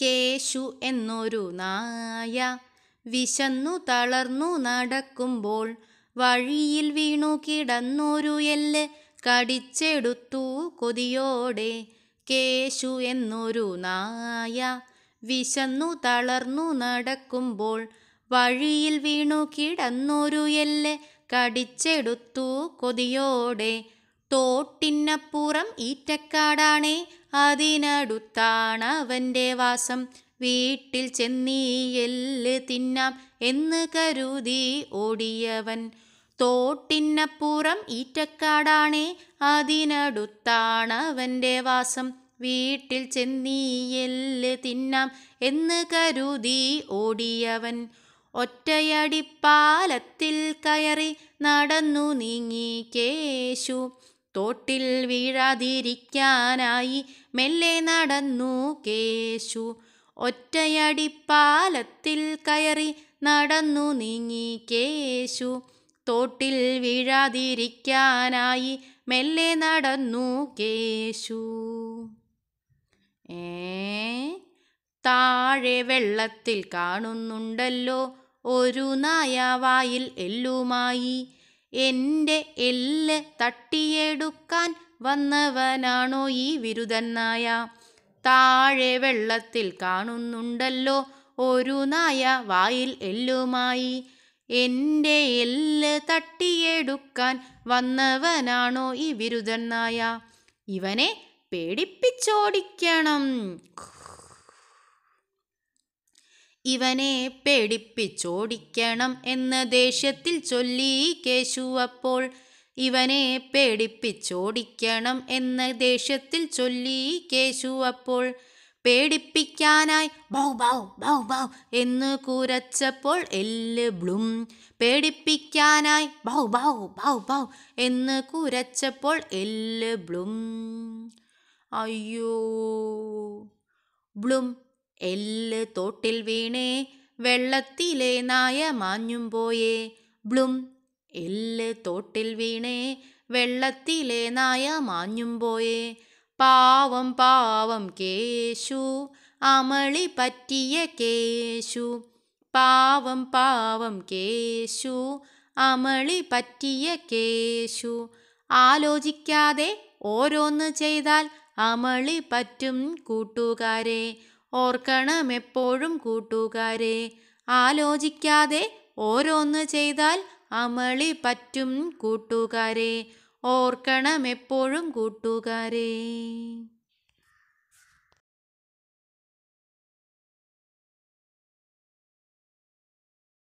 കേശു എന്നൊരു നായ വിശന്നു തളർന്നു നടക്കുമ്പോൾ വഴിയിൽ വീണു കിടന്നൊരു എല്ല് കടിച്ചെടുത്തു കൊതിയോടെ കേശു എന്നൊരു നായ വിശന്നു തളർന്നു നടക്കുമ്പോൾ വഴിയിൽ വീണു കിടന്നൊരു എല്ല് കടിച്ചെടുത്തു കൊതിയോടെ തോട്ടിന്നപ്പുറം ഈറ്റക്കാടാണേ അവൻ്റെ വാസം വീട്ടിൽ ചെന്നീ എല്ല് തിന്നാം എന്ന് കരുതി ഓടിയവൻ തോട്ടിന്നപ്പുറം ഈറ്റക്കാടാണേ അവൻ്റെ വാസം വീട്ടിൽ ചെന്നീ എല്ല് തിന്നാം എന്ന് കരുതി ഓടിയവൻ ഒറ്റയടിപ്പാലത്തിൽ കയറി നടന്നു നീങ്ങി കേശു തോട്ടിൽ വീഴാതിരിക്കാനായി മെല്ലെ നടന്നു കേശു ഒറ്റയടിപ്പാലത്തിൽ കയറി നടന്നു നീങ്ങി കേശു തോട്ടിൽ വീഴാതിരിക്കാനായി മെല്ലെ നടന്നു കേശു ഏ താഴെ വെള്ളത്തിൽ കാണുന്നുണ്ടല്ലോ ഒരു നായ വായിൽ എല്ലുമായി എൻ്റെ എല്ല് തട്ടിയെടുക്കാൻ വന്നവനാണോ ഈ വിരുദന്നായ താഴെ വെള്ളത്തിൽ കാണുന്നുണ്ടല്ലോ ഒരു നായ വായിൽ എല്ലുമായി എൻ്റെ എല്ല് തട്ടിയെടുക്കാൻ വന്നവനാണോ ഈ വിരുദന്നായ ഇവനെ പേടിപ്പിച്ചോടിക്കണം ഇവനെ പേടിപ്പിച്ചോടിക്കണം എന്ന ദേഷ്യത്തിൽ ചൊല്ലി കേശു അപ്പോൾ ഇവനെ പേടിപ്പിച്ചോടിക്കണം എന്ന ദേഷ്യത്തിൽ ചൊല്ലി കേശു അപ്പോൾ പേടിപ്പിക്കാനായി ബൗ ബൗ ബൗ ബൗ എന്ന് കൂരച്ചപ്പോൾ എല്ല് ബ്ലും പേടിപ്പിക്കാനായി ബൗ ബൗ ബൗ ബൗ എന്ന് കൂരച്ചപ്പോൾ എല്ല് ബ്ലും അയ്യോ ബ്ലും എല്ല് തോട്ടിൽ വീണേ വെള്ളത്തിലെ നായ മാഞ്ഞും പോയേ ബ്ലും എല്ല് തോട്ടിൽ വീണേ വെള്ളത്തിലെ നായ മാഞ്ഞും പോയേ പാവം പാവം കേശു അമളി പറ്റിയ കേശു പാവം പാവം കേശു അമളി പറ്റിയ കേശു ആലോചിക്കാതെ ഓരോന്ന് ചെയ്താൽ അമളി പറ്റും കൂട്ടുകാരെ ഓർക്കണം എപ്പോഴും കൂട്ടുകാരെ ആലോചിക്കാതെ ഓരോന്ന് ചെയ്താൽ അമളി പറ്റും കൂട്ടുകാരെ ഓർക്കണം എപ്പോഴും കൂട്ടുകാരെ